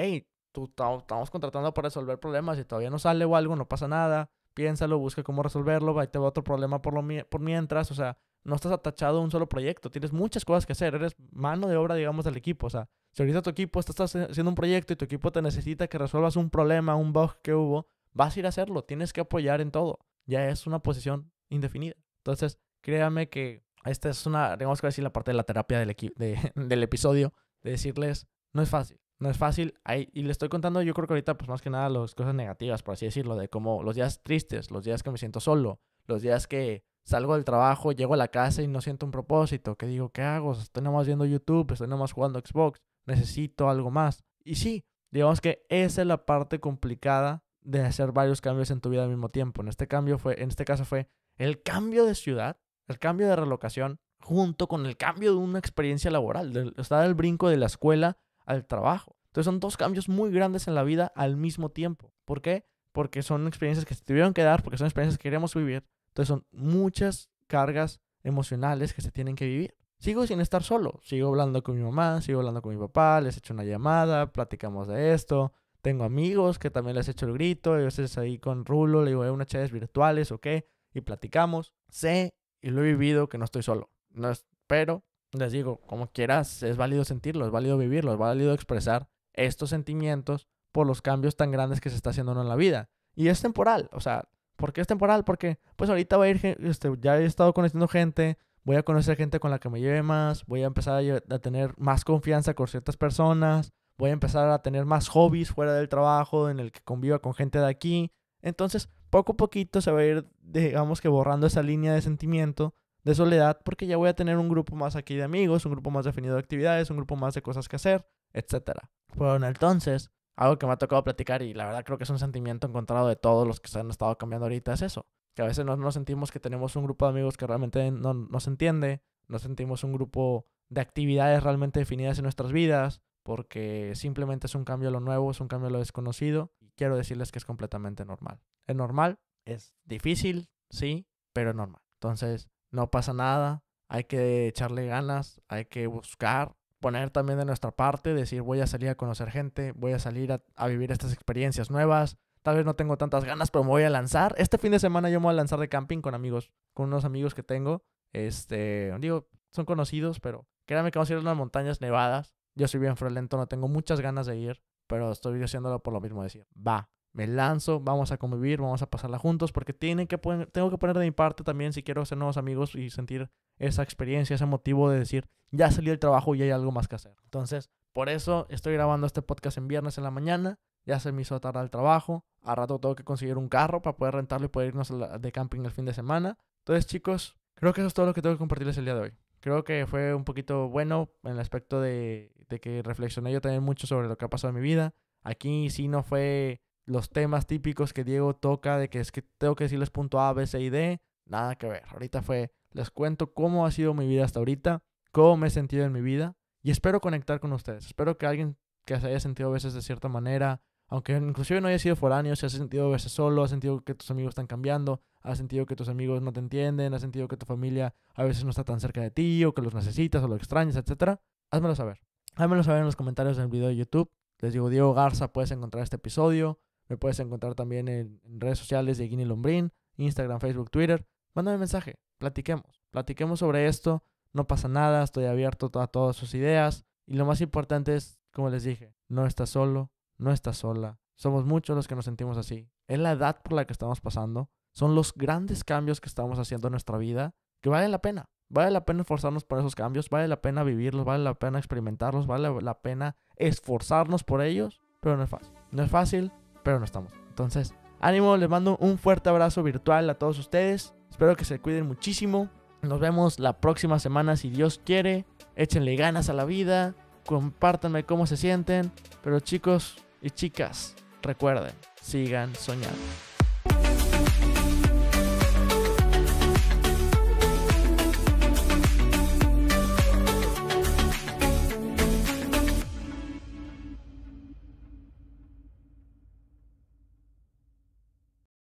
tú estamos contratando para resolver problemas y todavía no sale o algo, no pasa nada, piénsalo, busca cómo resolverlo, ahí te va otro problema por, lo, por mientras, o sea, no estás atachado a un solo proyecto, tienes muchas cosas que hacer, eres mano de obra, digamos, del equipo. O sea, si ahorita tu equipo está, haciendo un proyecto y tu equipo te necesita que resuelvas un problema, un bug que hubo, vas a ir a hacerlo, tienes que apoyar en todo. Ya es una posición indefinida. Entonces, créame que esta es una, digamos que decir la parte de la terapia del, del episodio, de decirles, no es fácil, no es fácil. y le estoy contando, yo creo que ahorita, pues más que nada, las cosas negativas, por así decirlo, de como los días tristes, los días que me siento solo, los días que salgo del trabajo, llego a la casa y no siento un propósito, ¿Qué digo, ¿qué hago? Estoy nomás viendo YouTube, estoy nomás jugando Xbox, necesito algo más. Y sí, digamos que esa es la parte complicada de hacer varios cambios en tu vida al mismo tiempo. En este cambio fue, en este caso fue el cambio de ciudad, el cambio de relocación, junto con el cambio de una experiencia laboral, Estar el brinco de la escuela al trabajo. Entonces son dos cambios muy grandes en la vida al mismo tiempo. ¿Por qué? Porque son experiencias que se tuvieron que dar, porque son experiencias que queremos vivir, entonces son muchas cargas emocionales que se tienen que vivir. Sigo sin estar solo, sigo hablando con mi mamá, sigo hablando con mi papá, les he hecho una llamada, platicamos de esto. Tengo amigos que también les hecho el grito, y a veces ahí con Rulo le digo, hay eh, unas chaves virtuales o qué, y platicamos. Sé y lo he vivido que no estoy solo. No espero, les digo, como quieras, es válido sentirlo, es válido vivirlo, es válido expresar estos sentimientos por los cambios tan grandes que se está haciendo en la vida. Y es temporal, o sea, ¿Por qué es temporal? Porque pues ahorita voy a ir, este, ya he estado conociendo gente, voy a conocer gente con la que me lleve más, voy a empezar a, tener más confianza con ciertas personas, voy a empezar a tener más hobbies fuera del trabajo, en el que conviva con gente de aquí. Entonces, poco a poquito se va a ir, digamos que borrando esa línea de sentimiento de soledad porque ya voy a tener un grupo más aquí de amigos, un grupo más definido de actividades, un grupo más de cosas que hacer, etc. Bueno, entonces, algo que me ha tocado platicar y la verdad creo que es un sentimiento encontrado de todos los que se han estado cambiando ahorita es eso. Que a veces no nos sentimos que tenemos un grupo de amigos que realmente no nos entiende, no sentimos un grupo de actividades realmente definidas en nuestras vidas, porque simplemente es un cambio a lo nuevo, es un cambio a lo desconocido. Y quiero decirles que es completamente normal. Es normal, es difícil, sí, pero es normal. Entonces, no pasa nada, hay que echarle ganas, hay que buscar, poner también de nuestra parte, decir voy a salir a conocer gente, voy a salir a, vivir estas experiencias nuevas, tal vez no tengo tantas ganas, pero me voy a lanzar. Este fin de semana yo me voy a lanzar de camping con amigos, con unos amigos que tengo, este, digo, son conocidos, pero créanme que vamos a ir a unas montañas nevadas. Yo soy bien friolento, no tengo muchas ganas de ir, pero estoy haciéndolo por lo mismo decir, va, me lanzo, vamos a convivir, vamos a pasarla juntos, porque tienen que tengo que poner de mi parte también si quiero hacer nuevos amigos y sentir esa experiencia, ese motivo de decir, ya salí el trabajo y hay algo más que hacer. Entonces, por eso estoy grabando este podcast en viernes en la mañana, ya se me hizo tarde al trabajo, a rato tengo que conseguir un carro para poder rentarlo y poder irnos de camping el fin de semana. Entonces, chicos, creo que eso es todo lo que tengo que compartirles el día de hoy. Creo que fue un poquito bueno en el aspecto de, de que reflexioné yo también mucho sobre lo que ha pasado en mi vida. Aquí sí no fue los temas típicos que Diego toca de que es que tengo que decirles punto A, B, C y D. Nada que ver. Ahorita fue les cuento cómo ha sido mi vida hasta ahorita, cómo me he sentido en mi vida y espero conectar con ustedes. Espero que alguien que se haya sentido a veces de cierta manera, aunque inclusive no haya sido foráneo, se ha sentido a veces solo, ha sentido que tus amigos están cambiando, ha sentido que tus amigos no te entienden, ha sentido que tu familia a veces no está tan cerca de ti o que los necesitas o los extrañas, etc. Házmelo saber. Házmelo saber en los comentarios del video de YouTube. Les digo, Diego Garza, puedes encontrar este episodio. Me puedes encontrar también en redes sociales de Guini Lombrín, Instagram, Facebook, Twitter. Mándame un mensaje platiquemos, platiquemos sobre esto, no pasa nada, estoy abierto a todas sus ideas y lo más importante es, como les dije, no estás solo, no estás sola, somos muchos los que nos sentimos así, es la edad por la que estamos pasando, son los grandes cambios que estamos haciendo en nuestra vida que vale la pena, vale la pena esforzarnos por esos cambios, vale la pena vivirlos, vale la pena experimentarlos, vale la pena esforzarnos por ellos, pero no es fácil, no es fácil, pero no estamos. Entonces, ánimo, les mando un fuerte abrazo virtual a todos ustedes. Espero que se cuiden muchísimo. Nos vemos la próxima semana si Dios quiere. Échenle ganas a la vida. Compártanme cómo se sienten. Pero chicos y chicas, recuerden, sigan soñando.